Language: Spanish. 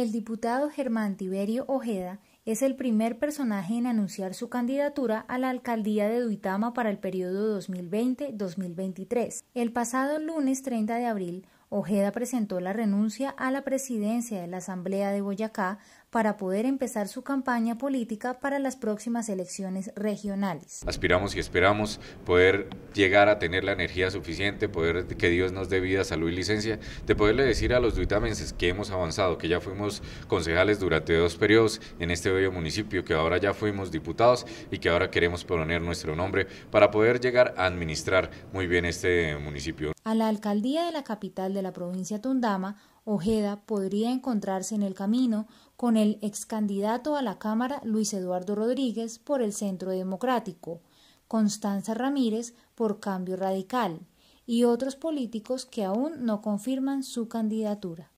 El diputado Germán Tiberio Ojeda es el primer personaje en anunciar su candidatura a la alcaldía de Duitama para el periodo 2020-2023. El pasado lunes 30 de abril, Ojeda presentó la renuncia a la presidencia de la Asamblea de Boyacá para poder empezar su campaña política para las próximas elecciones regionales. Aspiramos y esperamos poder llegar a tener la energía suficiente, poder que Dios nos dé vida, salud y licencia, de poderle decir a los duitamenses que hemos avanzado, que ya fuimos concejales durante dos periodos en este bello municipio, que ahora ya fuimos diputados y que ahora queremos poner nuestro nombre para poder llegar a administrar muy bien este municipio. A la alcaldía de la capital de la provincia Tundama Ojeda podría encontrarse en el camino con el ex candidato a la Cámara Luis Eduardo Rodríguez por el Centro Democrático, Constanza Ramírez por Cambio Radical y otros políticos que aún no confirman su candidatura.